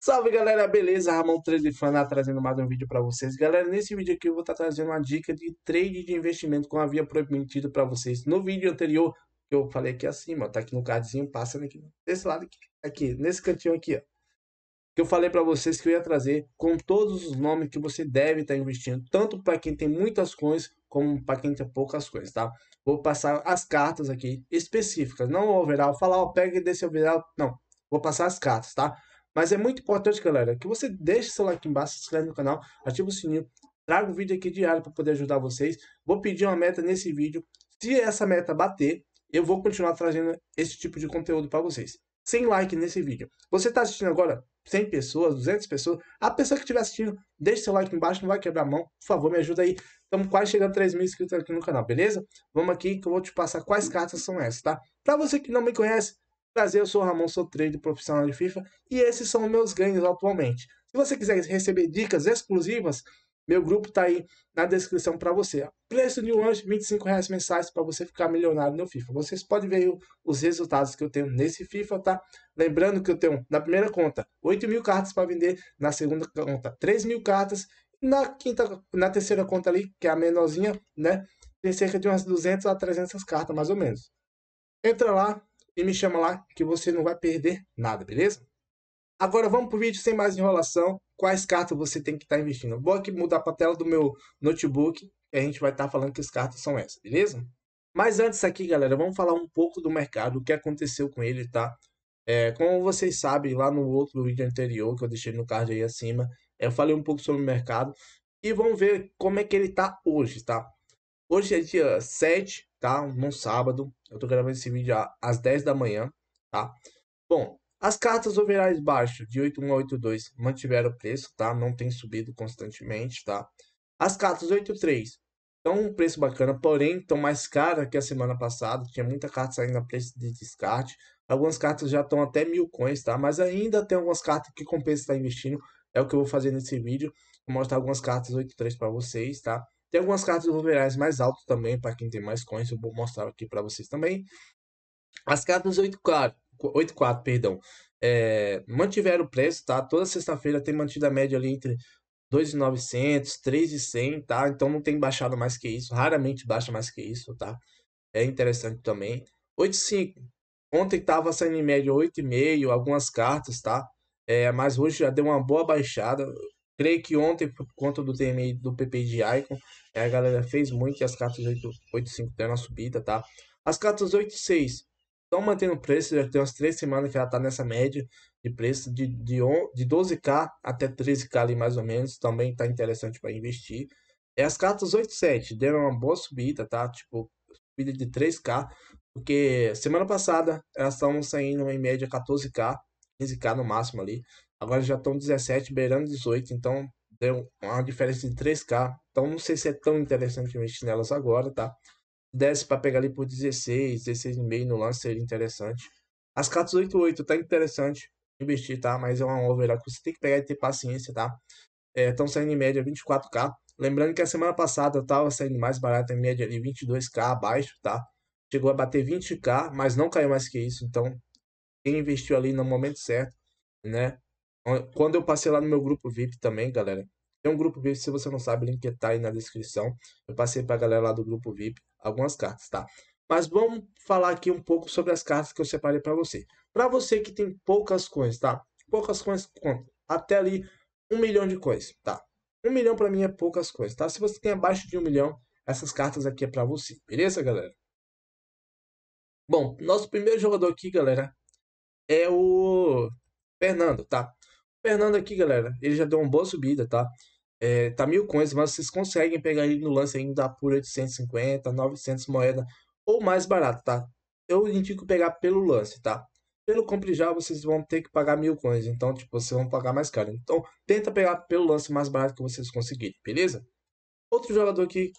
Salve galera, beleza? Ramon 13 Fan trazendo mais um vídeo para vocês. Galera, nesse vídeo aqui eu vou estar tá trazendo uma dica de trade de investimento como havia prometido para vocês no vídeo anterior que eu falei aqui acima, tá aqui no cardzinho, passa aqui desse lado aqui, aqui, nesse cantinho aqui, ó. Que eu falei para vocês que eu ia trazer com todos os nomes que você deve estar tá investindo, tanto para quem tem muitas coisas como para quem tem poucas coisas, tá? Vou passar as cartas aqui específicas, não o overall, falar, ó, pega desse overall, não. Vou passar as cartas, tá? Mas é muito importante, galera, que você deixe seu like embaixo, se inscreve no canal, ativa o sininho, traga o vídeo aqui diário para poder ajudar vocês. Vou pedir uma meta nesse vídeo. Se essa meta bater, eu vou continuar trazendo esse tipo de conteúdo para vocês. Sem like nesse vídeo. Você está assistindo agora 100 pessoas, 200 pessoas. A pessoa que estiver assistindo, deixe seu like embaixo, não vai quebrar a mão. Por favor, me ajuda aí. Estamos quase chegando a 3 mil inscritos aqui no canal, beleza? Vamos aqui que eu vou te passar quais cartas são essas, tá? Para você que não me conhece, Prazer, eu sou o Ramon, sou trader profissional de FIFA e esses são meus ganhos atualmente. Se você quiser receber dicas exclusivas, meu grupo tá aí na descrição para você. Preço de um anjo, 25 reais mensais para você ficar milionário no FIFA. Vocês podem ver os resultados que eu tenho nesse FIFA, tá? Lembrando que eu tenho na primeira conta 8 mil cartas para vender, na segunda conta 3 mil cartas, na quinta, na terceira conta ali, que é a menorzinha, né? Tem cerca de umas 200 a 300 cartas, mais ou menos. Entra lá, e me chama lá que você não vai perder nada, beleza? Agora vamos pro vídeo sem mais enrolação. Quais cartas você tem que estar tá investindo? Vou aqui mudar para a tela do meu notebook e a gente vai estar tá falando que as cartas são essas, beleza? Mas antes aqui, galera, vamos falar um pouco do mercado, o que aconteceu com ele, tá? É, como vocês sabem, lá no outro vídeo anterior, que eu deixei no card aí acima, eu falei um pouco sobre o mercado. E vamos ver como é que ele tá hoje, tá? Hoje é dia 7, tá? Num sábado. Eu tô gravando esse vídeo às 10 da manhã, tá? Bom, as cartas overais baixo de 81 a 82 mantiveram o preço, tá? Não tem subido constantemente, tá? As cartas 83 estão um preço bacana, porém estão mais cara que a semana passada. Tinha muita carta saindo a preço de descarte. Algumas cartas já estão até mil coins, tá? Mas ainda tem algumas cartas que compensa estar tá investindo. É o que eu vou fazer nesse vídeo. Vou mostrar algumas cartas 83 para vocês, tá? Tem algumas cartas numerais mais altas também, para quem tem mais coins, eu vou mostrar aqui para vocês também. As cartas 84, 84 perdão, é, mantiveram o preço, tá? Toda sexta-feira tem mantido a média ali entre 2,900, 3,100, tá? Então não tem baixado mais que isso, raramente baixa mais que isso, tá? É interessante também. 8,5. Ontem tava saindo em média 8,5, algumas cartas, tá? É, mas hoje já deu uma boa baixada. Creio que ontem, por conta do TMI do PP de Icon, é, a galera fez muito e as cartas 8.5 deram uma subida, tá? As cartas 86 estão mantendo o preço, já tem umas 3 semanas que ela tá nessa média de preço de, de, on, de 12k até 13k ali mais ou menos, também tá interessante para investir. E é, as cartas 87 deram uma boa subida, tá? Tipo, subida de 3k, porque semana passada elas estavam saindo em média 14k, 15k no máximo ali. Agora já estão 17, beirando 18, então deu uma diferença de 3K. Então não sei se é tão interessante investir nelas agora, tá? Desce para pegar ali por 16, 16,5 no lance seria interessante. As 88 tá interessante investir, tá? Mas é uma over é que você tem que pegar e ter paciência, tá? Estão é, saindo em média 24K. Lembrando que a semana passada eu tava saindo mais barato, em média ali 22K abaixo, tá? Chegou a bater 20K, mas não caiu mais que isso. Então, quem investiu ali no momento certo, né? Quando eu passei lá no meu grupo VIP também, galera. Tem um grupo VIP, se você não sabe, o link tá aí na descrição. Eu passei pra galera lá do grupo VIP algumas cartas, tá? Mas vamos falar aqui um pouco sobre as cartas que eu separei para você. Para você que tem poucas coins, tá? Poucas coins quanto Até ali, um milhão de coins, tá? Um milhão para mim é poucas coins, tá? Se você tem abaixo de um milhão, essas cartas aqui é para você. Beleza, galera? Bom, nosso primeiro jogador aqui, galera, é o Fernando, tá? Fernando aqui, galera, ele já deu uma boa subida, tá? É, tá mil coins, mas vocês conseguem pegar ele no lance ainda por 850, 900 moeda ou mais barato, tá? Eu indico pegar pelo lance, tá? Pelo compre já vocês vão ter que pagar mil coins, então tipo vocês vão pagar mais caro. Então tenta pegar pelo lance mais barato que vocês conseguirem, beleza? Outro jogador aqui,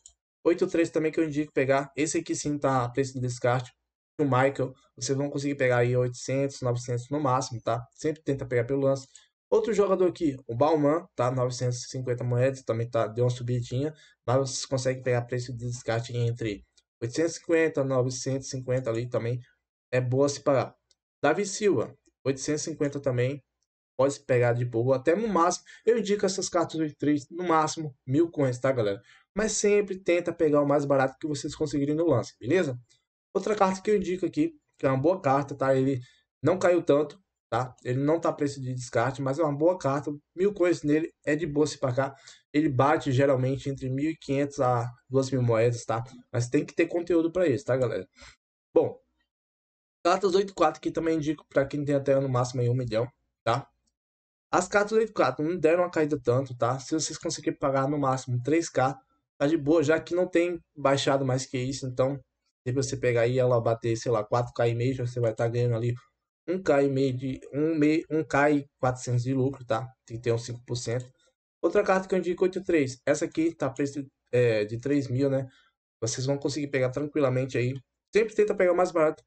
83 também que eu indico pegar. Esse aqui sim tá a preço de descarte. O Michael, vocês vão conseguir pegar aí 800, 900 no máximo, tá? Sempre tenta pegar pelo lance. Outro jogador aqui, o Bauman, tá? 950 moedas, também tá, deu uma subidinha, mas vocês consegue pegar preço de descarte entre 850, 950 ali também, é boa se pagar. Davi Silva, 850 também, pode pegar de boa, até no máximo, eu indico essas cartas de 3, no máximo, mil coins, tá galera? Mas sempre tenta pegar o mais barato que vocês conseguirem no lance, beleza? Outra carta que eu indico aqui, que é uma boa carta, tá? Ele não caiu tanto, tá? Ele não tá preço de descarte, mas é uma boa carta. Mil coisas nele, é de boa se pagar. Ele bate geralmente entre 1.500 a 2.000 moedas, tá? Mas tem que ter conteúdo para isso, tá, galera? Bom, cartas 8.4 que também indico para quem tem até no máximo aí 1 milhão, tá? As cartas 8.4 não deram uma caída tanto, tá? Se vocês conseguirem pagar no máximo 3k, tá de boa, já que não tem baixado mais que isso, então se você pegar aí ela bater, sei lá, 4k e meio, você vai estar tá ganhando ali um cai meio de um meio um, cai 400 de lucro, tá? Tem que ter um 5%. Outra carta que eu indico 83. Essa aqui tá preço de, é, de 3 mil, né? Vocês vão conseguir pegar tranquilamente aí. Sempre tenta pegar o mais barato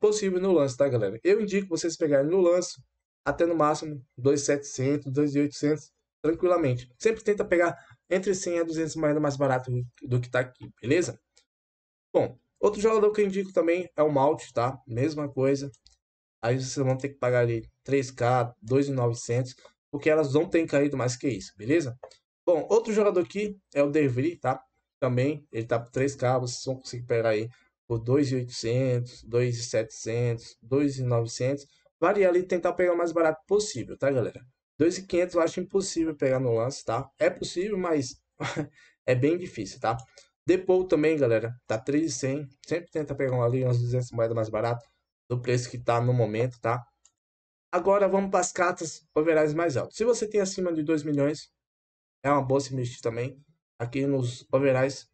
possível no lance, tá, galera? Eu indico vocês pegarem no lance até no máximo 2,700, 2,800 tranquilamente. Sempre tenta pegar entre 100 a 200 moedas mais barato do que tá aqui, beleza? Bom, outro jogador que eu indico também é o Malte, tá? Mesma coisa aí vocês vão ter que pagar ali 3K, 2,900, porque elas não têm caído mais que isso, beleza? Bom, outro jogador aqui é o Devry, tá? Também, ele tá por 3K, vocês vão conseguir pegar aí por 2,800, 2,700, 2,900. Varia ali tentar pegar o mais barato possível, tá, galera? 2,500 eu acho impossível pegar no lance, tá? É possível, mas é bem difícil, tá? Depou também, galera, tá 3,100. Sempre tenta pegar ali umas 200 moedas mais barato do preço que está no momento, tá? Agora vamos para as cartas overais mais altas. Se você tem acima de 2 milhões, é uma boa se mexer também. Aqui nos overais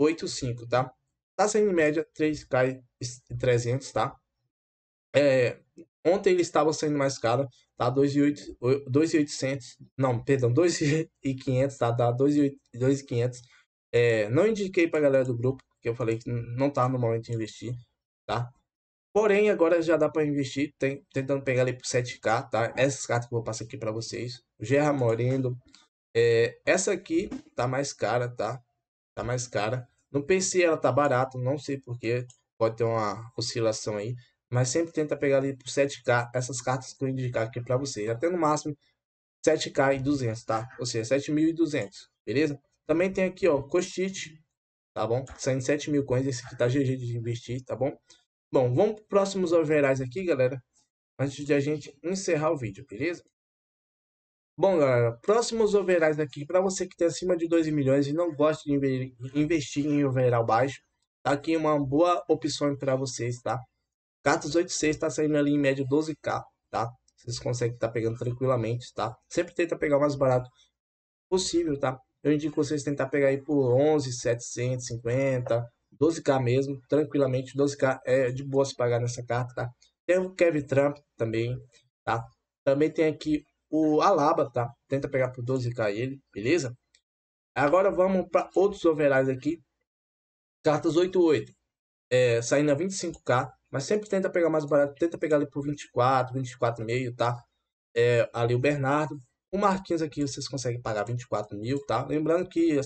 8,5, tá? Tá saindo em média 3K300, tá? É, ontem ele estava saindo mais caro, tá? 2,800, não, perdão, 2,500, tá? Dá tá 2,500. É, não indiquei pra galera do grupo, que eu falei que não tá no momento de investir, tá? Porém, agora já dá para investir, tem, tentando pegar ali por 7K, tá? Essas cartas que eu vou passar aqui para vocês. Gerra Moreno. É, essa aqui tá mais cara, tá? Tá mais cara. No PC ela tá barata, não sei porquê. Pode ter uma oscilação aí. Mas sempre tenta pegar ali por 7K essas cartas que eu indicar aqui para vocês. Até no máximo 7K e 200, tá? Ou seja, 7.200, beleza? Também tem aqui, ó, Costite, tá bom? Saindo 7.000 mil coins, esse aqui tá GG de investir, tá bom? Bom, vamos para próximos overlays aqui, galera. Antes de a gente encerrar o vídeo, beleza? Bom, galera, próximos overlays aqui, para você que tem acima de 2 milhões e não gosta de investir em overall baixo, tá aqui uma boa opção para vocês, tá? Cartas 86 está saindo ali em média 12k, tá? Vocês conseguem estar tá pegando tranquilamente, tá? Sempre tenta pegar o mais barato possível, tá? Eu indico vocês tentar pegar aí por 11, 750, 12K mesmo, tranquilamente. 12K é de boa se pagar nessa carta, tá? Tem o Kevin Trump também, tá? Também tem aqui o Alaba, tá? Tenta pegar por 12K ele, beleza? Agora vamos para outros overlays aqui. Cartas 88. É, saindo a 25k, mas sempre tenta pegar mais barato, tenta pegar ali por 24, 24,5, tá? É, ali o Bernardo. O Marquinhos aqui vocês conseguem pagar 24 mil, tá? Lembrando que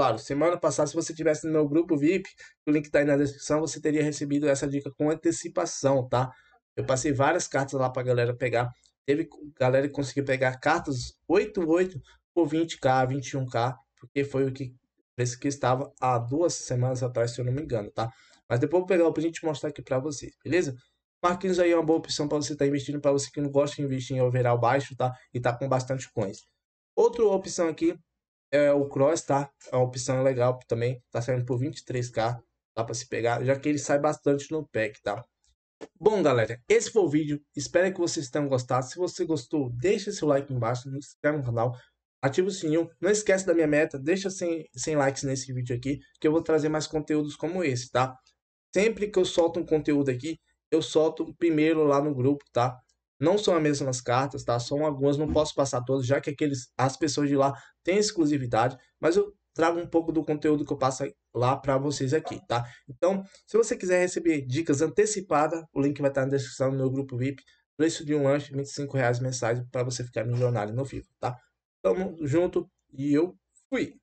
Claro, semana passada, se você tivesse no meu grupo VIP, o link tá aí na descrição, você teria recebido essa dica com antecipação, tá? Eu passei várias cartas lá pra galera pegar. Teve galera que conseguiu pegar cartas 88 por 20k, 21k, porque foi o que preço que estava há duas semanas atrás, se eu não me engano, tá? Mas depois eu vou pegar pra gente mostrar aqui pra você, beleza? Marquinhos aí é uma boa opção para você estar tá investindo, para você que não gosta de investir em overall baixo, tá? E tá com bastante coins. Outra opção aqui é, o Cross, tá? É uma opção legal também. Tá saindo por 23k. Dá pra se pegar, já que ele sai bastante no pack, tá? Bom, galera, esse foi o vídeo. Espero que vocês tenham gostado. Se você gostou, deixa seu like embaixo, se inscreve no canal, ativa o sininho. Não esquece da minha meta, deixa 100, 100 likes nesse vídeo aqui, que eu vou trazer mais conteúdos como esse, tá? Sempre que eu solto um conteúdo aqui, eu solto primeiro lá no grupo, tá? Não são as mesmas cartas, tá? São algumas, não posso passar todas, já que aqueles, as pessoas de lá têm exclusividade, mas eu trago um pouco do conteúdo que eu passo lá para vocês aqui, tá? Então, se você quiser receber dicas antecipadas, o link vai estar na descrição do meu grupo VIP. Preço de um lanche, 25 reais mensais para você ficar milionário no vivo, tá? Tamo junto e eu fui!